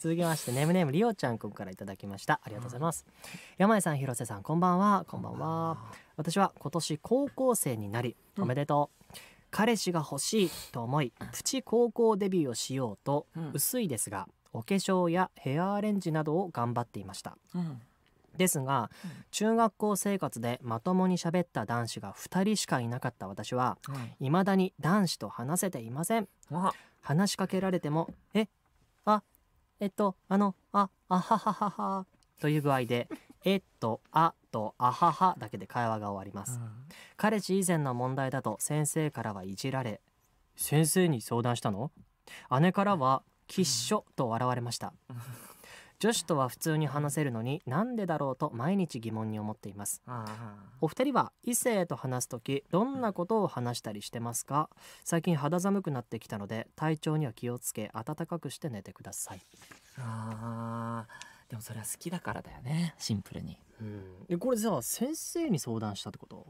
続きましてネームネームリオちゃんくんからいただきましたありがとうございます、うん、山井さん広瀬さんこんばんはこんばんは私は今年高校生になりおめでとう、うん、彼氏が欲しいと思いプチ高校デビューをしようと、うん、薄いですがお化粧やヘアアレンジなどを頑張っていました、ですが、中学校生活でまともに喋った男子が2人しかいなかった私は、うん、未だに男子と話せていません話しかけられても「ええっと、あの、あ、あはははは、という具合で、えっと、あと、あははだけで会話が終わります。彼氏以前の問題だと先生からはいじられ、先生に相談したの姉からは、きっしょと笑われました。女子とは普通に話せるのになんでだろうと毎日疑問に思っていますお二人は異性と話す時どんなことを話したりしてますか最近肌寒くなってきたので体調には気をつけ暖かくして寝てくださいあーでもそれは好きだからだよねシンプルに、うん、えこれさ先生に相談したってこと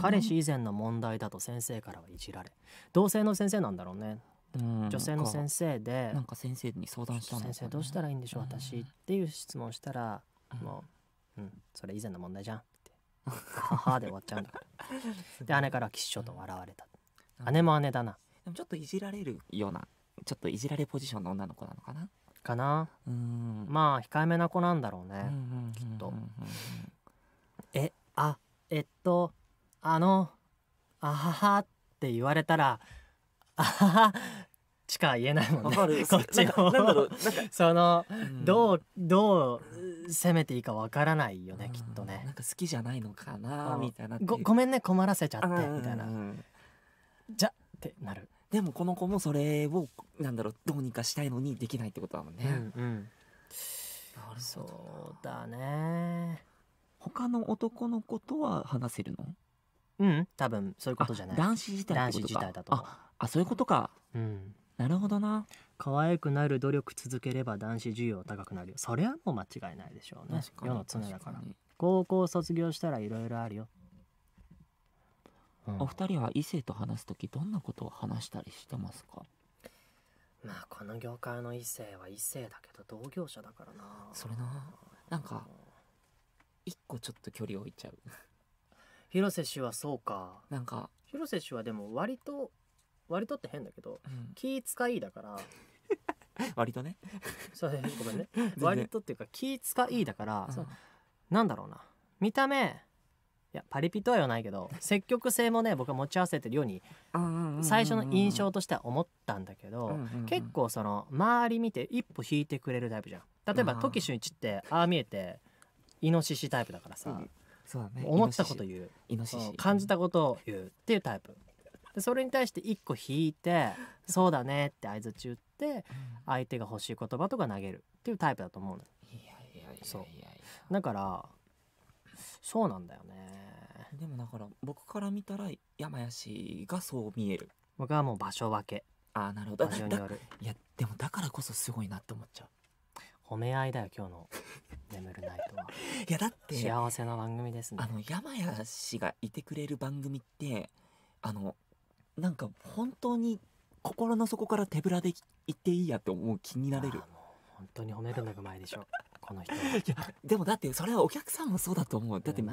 彼氏以前の問題だと先生からはいじられ同性の先生なんだろうね女性の先生でなんか先生に相談したん、ね、先生どうしたらいいんでしょう私っていう質問したらもう、うん、それ以前の問題じゃんって母 で終わっちゃうんだから で姉からきっしょと笑われた、うん、姉も姉だなでもちょっといじられるようなちょっといじられポジションの女の子なのかなかなうんまあ控えめな子なんだろうねきっとえあえっとあのあははって言われたらあ しか言えないもんねこっちのなんだろうその、どうどう攻めていいかわからないよね、きっとねなんか好きじゃないのかなみたいなごごめんね困らせちゃってみたいな、じゃってなるでもこの子もそれをなんだろうどうにかしたいのにできないってことだもんね、うんうん、そうだね他の男の子とは話せるのうん多分そういうことじゃない男子自体男子自体だとああそういうことか、うん、なるほどな可愛くなる努力続ければ男子需要高くなるよそれはもう間違いないでしょうね世の常だから高校卒業したらいろいろあるよ、うん、お二人は異性と話す時どんなことを話したりしてますかまあこの業界の異性は異性だけど同業者だからなそれななんか一個ちょっと距離置いちゃう 広瀬氏はそうかなんか広瀬氏はでも割と割とって変だけど、うん気使いだから 割とねそうねごめんね割とっていうか気使いだから、そなんだろうな見た目いやパリピとは言わないけど積極性もね僕は持ち合わせてるように最初の印象としては思ったんだけど、結構その周り見て一歩引いてくれるタイプじゃん例えばうん時俊一ってああ見えてイノシシタイプだからさ、そうだね思ったこと言うイノシシう感じたことを言うっていうタイプでそれに対して1個引いて「そうだね」って相づち打って相手が欲しい言葉とか投げるっていうタイプだと思うの。いやいやいやそうだからそうなんだよね。でもだから僕から見たら山やしがそう見える。僕はもう場所分け。ああなるほど。場所による。いやでもだからこそすごいなって思っちゃう。褒め合いだよ今日の眠るナイトは いやだって幸せの番組ですねあの山やしがいてくれる番組ってあのなんか本当に心の底から手ぶらで行っていいやって思う気になれる本当に褒めるのが前でしょ この人いやでもだってそれはお客さんもそうだと思うだって見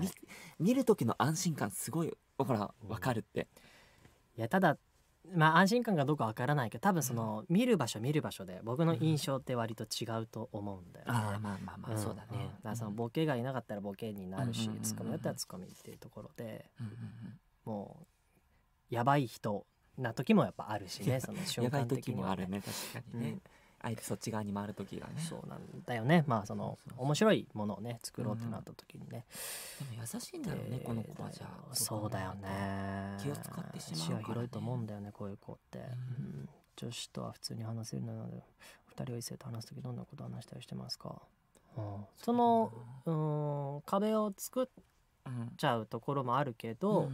見る時の安心感すごいほら分かるって、うん、いやただまあ安心感がどうかわからないけど多分その、見る場所見る場所で僕の印象って割と違うと思うんだよね、うん、あまあまあまあ、そうだね、うん、だからそのボケがいなかったらボケになるし、ツッコミだったらツッコミっていうところで、もうやばい人な時もやっぱあるしね その瞬間的に、ね、あるね確かにね、あえてそっち側に回る時がねそうなんだよねまあその面白いものをね作ろうってなった時にね、でも優しいんだよねこの子はじゃあそうだよね気を使ってしまう、ね、視野広いと思うんだよねこういう子って、女子とは普通に話せるので2人を異性と話す時どんなこと話したりしてますか、そのうん壁を作っちゃうところもあるけど、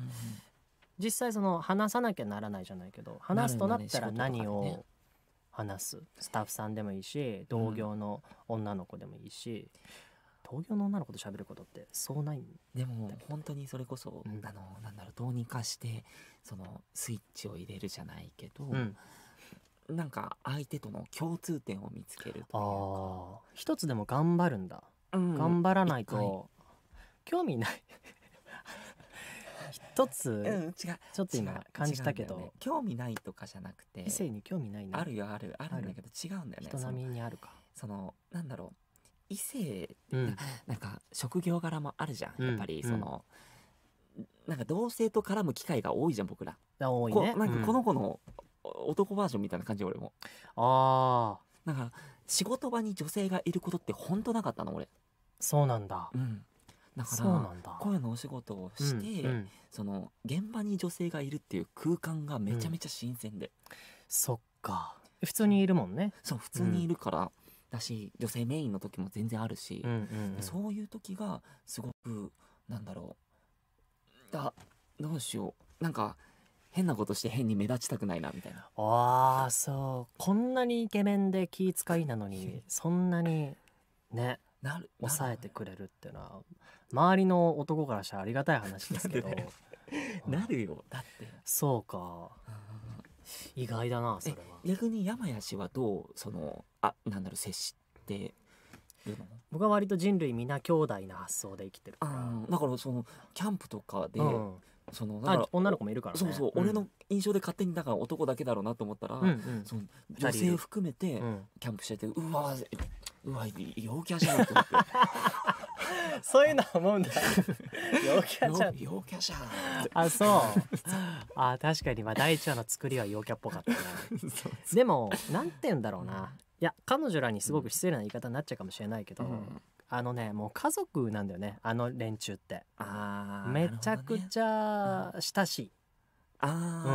実際その話さなきゃならないじゃないけど話すとなったら何を話す、スタッフさんでもいいし同業の女の子でもいいし、同業の女の子と喋ることってそうないんでも本当にそれこそ、うん、あのなんだろうどうにかしてそのスイッチを入れるじゃないけど、うん、なんか相手との共通点を見つけるとか一つでも頑張るんだ、うん、頑張らないと興味ない一つ、うん、違うちょっと今感じたけど、ね、興味ないとかじゃなくて異性に興味ない、ね、あるよあるあるんだけど違うんだよね人並みにあるかそのなんだろう異性、うん、なんか職業柄もあるじゃん、やっぱりその、うん、なんか同性と絡む機会が多いじゃん僕ら多いねなんかこの子の男バージョンみたいな感じ俺もああんか仕事場に女性がいることって本当なかったの俺そうなんだ、うん、だから声のお仕事をして、うんうん、その現場に女性がいるっていう空間がめちゃめちゃ新鮮で、うん、そっか普通にいるもんねそう普通にいるから、だし女性メインの時も全然あるし、うんうんうん、そういう時がすごくなんだろうだどうしようなんか変なことして変に目立ちたくないなみたいなああそうこんなにイケメンで気遣いなのに そんなにねなる抑えてくれるっていうのは周りの男からしたらありがたい話ですけどなるよだってそうか、意外だなそれは逆に山谷氏はどうそのあなんだろう接して僕は割と人類皆兄弟な発想で生きてるからだからそのキャンプとかで、うん、そのだか女の子もいるから、ね、そうそう、うん、俺の印象で勝手にだから男だけだろうなと思ったら、うんうん、その女性含めてキャンプしてて、うん、うわうわ陽キャじゃんて思って そういうのは思うんだ陽キャじゃんあそうあ確かにまあ第1話の作りは陽キャっぽかったなでもなんて言うんだろうないや彼女らにすごく失礼な言い方になっちゃうかもしれないけど、うん、あのねもう家族なんだよねあの連中ってあめちゃくちゃ親しい、ね、あ、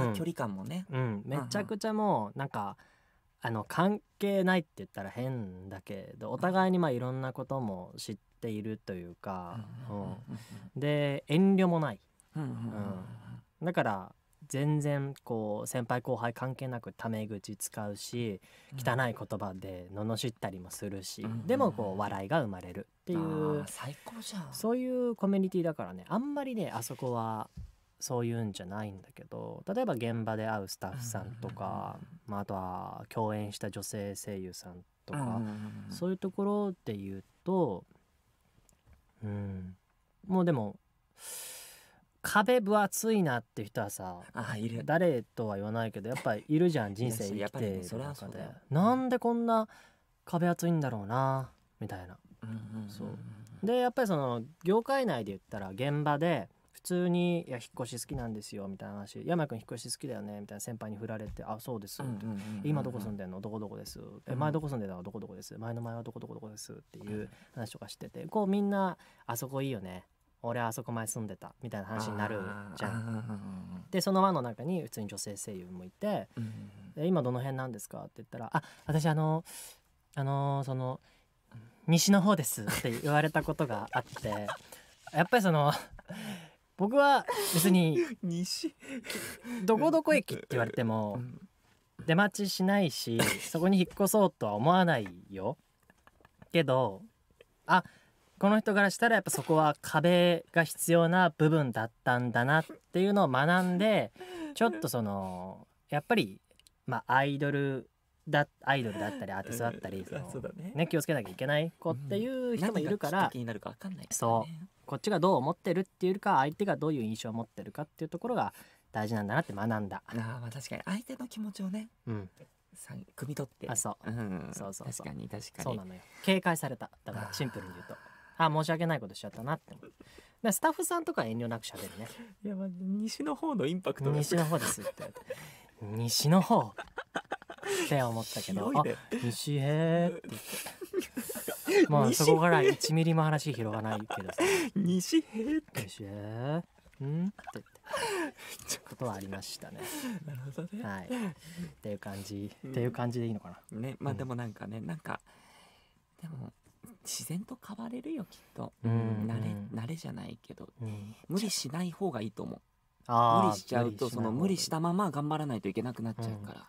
うん、距離感もね、うん、めちゃくちゃもうなんか、うんあの関係ないって言ったら変だけどお互いにまあいろんなことも知っているというか、うん、で遠慮もない、うん、だから全然こう先輩後輩関係なくタメ口使うし汚い言葉で罵ったりもするし、でもこう笑いが生まれるっていう最高じゃんそういうコミュニティだからねあんまりねあそこはそういうんじゃないんだけど例えば現場で会うスタッフさんとか、まあ、あとは共演した女性声優さんとか、そういうところで言うと、うん、もうでも壁分厚いなって人はさ誰とは言わないけどやっぱりいるじゃん人生生きてる中で、ね、なんでこんな壁厚いんだろうなみたいな。そうでやっぱりその業界内で言ったら現場で普通に「いや引っ越し好きなんですよ」みたいな話「山君引っ越し好きだよね」みたいな先輩に振られて「あそうです」って「今どこ住んでんのどこどこです」え「前どこ住んでたのどこどこです」「前の前はどこどこどこです」っていう話とかしててこうみんな「あそこいいよね」俺あそこ前住んでたみたいな話になるじゃん。でその輪の中に普通に女性声優もいて「今どの辺なんですか?」って言ったら「あ私あのあのその西の方です」って言われたことがあってやっぱりその僕は別に 西どこどこ駅って言われても出待ちしないし そこに引っ越そうとは思わないよけどあこの人からしたらやっぱそこは壁が必要な部分だったんだなっていうのを学んでちょっとそのやっぱり、まあ、アイドルだアイドルだったりアーティストだったりその、ね気をつけなきゃいけない子っていう人もいるから、そうこっちがどう思ってるっていうか相手がどういう印象を持ってるかっていうところが大事なんだなって学んだ。あまあ確かに相手の気持ちをね、うん、さ汲み取ってあそう,、うん、そうそうそう確かに確かにそうなのよ警戒されただからシンプルに言うとあ申し訳ないことしちゃったなって思うスタッフさんとか遠慮なくしゃべるね いや、まあ、西の方のインパクト西の方ですって西の方って思ったけど、ね、あ西へって言って。まあそこから1ミリも話広がないけどさ西平って西平んって言っことはありましたね。なるほどね。はい。っていう感じ、うん、っていう感じでいいのかな。ね、まあでもなんかね、うん、なんかでも自然と変われるよきっと。うん、慣れ慣れじゃないけど、うん、無理しない方がいいと思う。無理しちゃうとその無理したまま頑張らないといけなくなっちゃうから。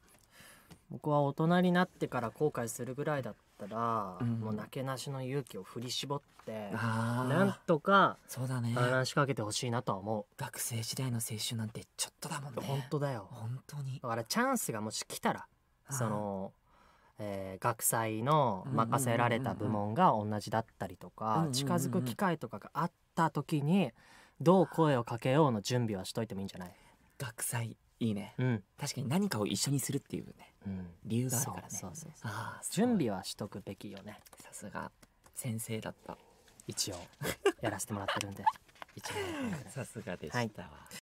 僕は大人になってから後悔するぐらいだったら、うん、もうなけなしの勇気を振り絞ってなんとかそうだね話しかけてほしいなとは思う学生時代の青春なんてちょっとだもんね本当だよ本当にだからチャンスがもし来たらその、えー、学祭の任せられた部門が同じだったりとか、近づく機会とかがあった時にどう声をかけようの準備はしといてもいいんじゃない学祭いいね、うん、確かに何かを一緒にするっていうね、うん、理由があるからね準備はしとくべきよねさすが先生だった一応やらせてもらってるんで 一応さすがでしたわ、はい